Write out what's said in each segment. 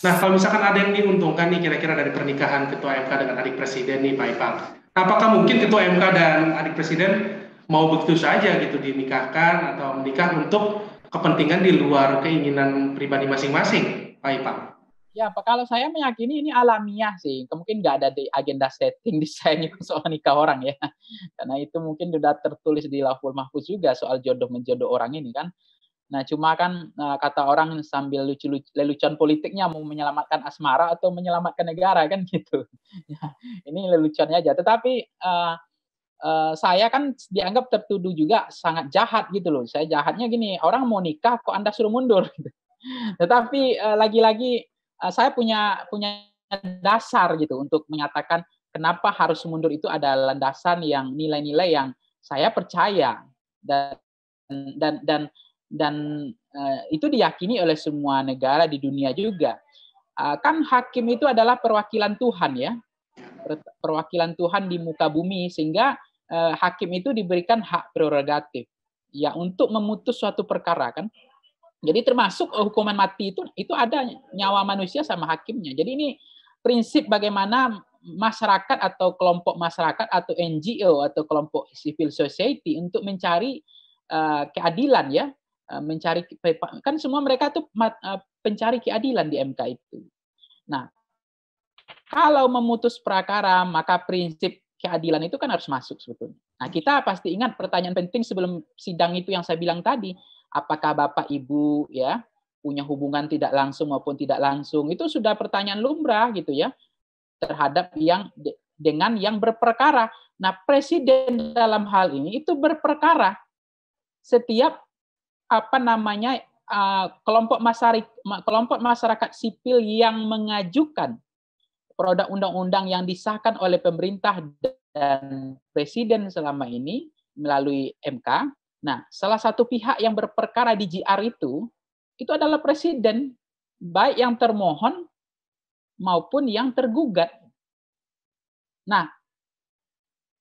Nah, kalau misalkan ada yang diuntungkan nih kira-kira dari pernikahan ketua MK dengan adik presiden nih Pak Ipang. Apakah mungkin ketua MK dan adik presiden mau begitu saja gitu dinikahkan atau menikah untuk kepentingan di luar keinginan pribadi masing-masing, Pak Ipang? Ya, Pak, kalau saya meyakini ini alamiah sih. Mungkin nggak ada di agenda setting desain itu soal nikah orang ya. Karena itu mungkin sudah tertulis di Laful Mahfuz juga soal jodoh-menjodoh orang ini kan. Nah, cuma kan eh, kata orang sambil lucu-lucu lelucon politiknya mau menyelamatkan asmara atau menyelamatkan negara kan gitu. Ya, ini leluconnya aja. Tetapi uh, uh, saya kan dianggap tertuduh juga sangat jahat gitu loh. Saya jahatnya gini, orang mau nikah kok Anda suruh mundur. Gitu. Tetapi lagi lagi-lagi uh, saya punya punya dasar gitu untuk menyatakan kenapa harus mundur itu ada landasan yang nilai-nilai yang saya percaya dan dan dan dan uh, itu diyakini oleh semua negara di dunia juga. Uh, kan hakim itu adalah perwakilan Tuhan ya, perwakilan Tuhan di muka bumi sehingga uh, hakim itu diberikan hak prerogatif ya untuk memutus suatu perkara kan. Jadi termasuk hukuman mati itu itu ada nyawa manusia sama hakimnya. Jadi ini prinsip bagaimana masyarakat atau kelompok masyarakat atau NGO atau kelompok civil society untuk mencari uh, keadilan ya Eh, mencari kan semua mereka tuh eh, pencari keadilan di MK itu. Nah, kalau memutus prakara maka prinsip keadilan itu kan harus masuk sebetulnya. Nah, kita pasti ingat pertanyaan penting sebelum sidang itu yang saya bilang tadi, apakah Bapak Ibu ya punya hubungan tidak langsung maupun tidak langsung itu sudah pertanyaan lumrah gitu ya terhadap yang dengan yang berperkara. Nah, presiden dalam hal ini itu berperkara setiap apa namanya uh, kelompok masyarakat kelompok masyarakat sipil yang mengajukan produk undang-undang yang disahkan oleh pemerintah dan presiden selama ini melalui MK. Nah, salah satu pihak yang berperkara di jr itu itu adalah presiden baik yang termohon maupun yang tergugat. Nah,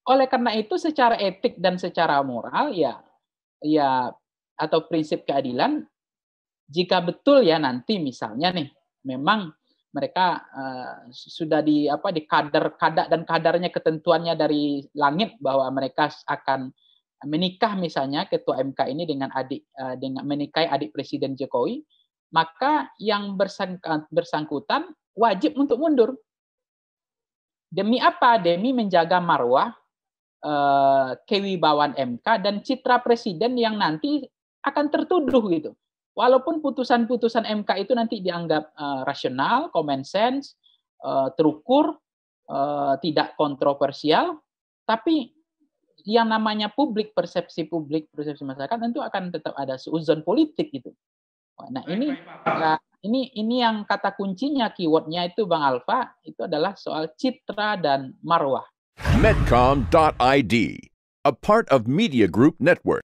oleh karena itu secara etik dan secara moral ya ya atau prinsip keadilan jika betul ya nanti misalnya nih memang mereka uh, sudah di apa di kadar kadar dan kadarnya ketentuannya dari langit bahwa mereka akan menikah misalnya ketua MK ini dengan adik uh, dengan menikahi adik presiden Jokowi maka yang bersangkutan wajib untuk mundur demi apa demi menjaga marwah uh, eh, kewibawaan MK dan citra presiden yang nanti akan tertuduh gitu. Walaupun putusan-putusan MK itu nanti dianggap uh, rasional, common sense, uh, terukur, uh, tidak kontroversial, tapi yang namanya publik, persepsi publik, persepsi masyarakat tentu akan tetap ada seuzon politik gitu. Nah ini nah, ini ini yang kata kuncinya keywordnya itu Bang Alfa itu adalah soal citra dan marwah. Medcom.id, a part of Media Group Network.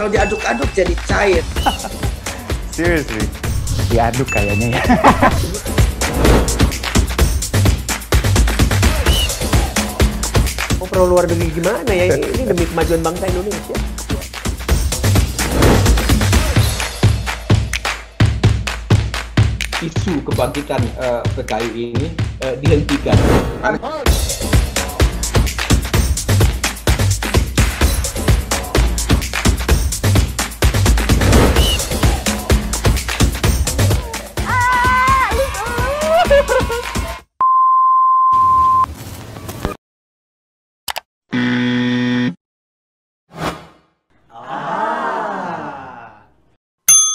Kalau diaduk-aduk jadi cair. Seriously? Diaduk kayaknya ya. oh, pro luar negeri gimana ya? Ini demi kemajuan bangsa Indonesia. isu kebangkitan uh, PKI ini uh, dihentikan. Anhal.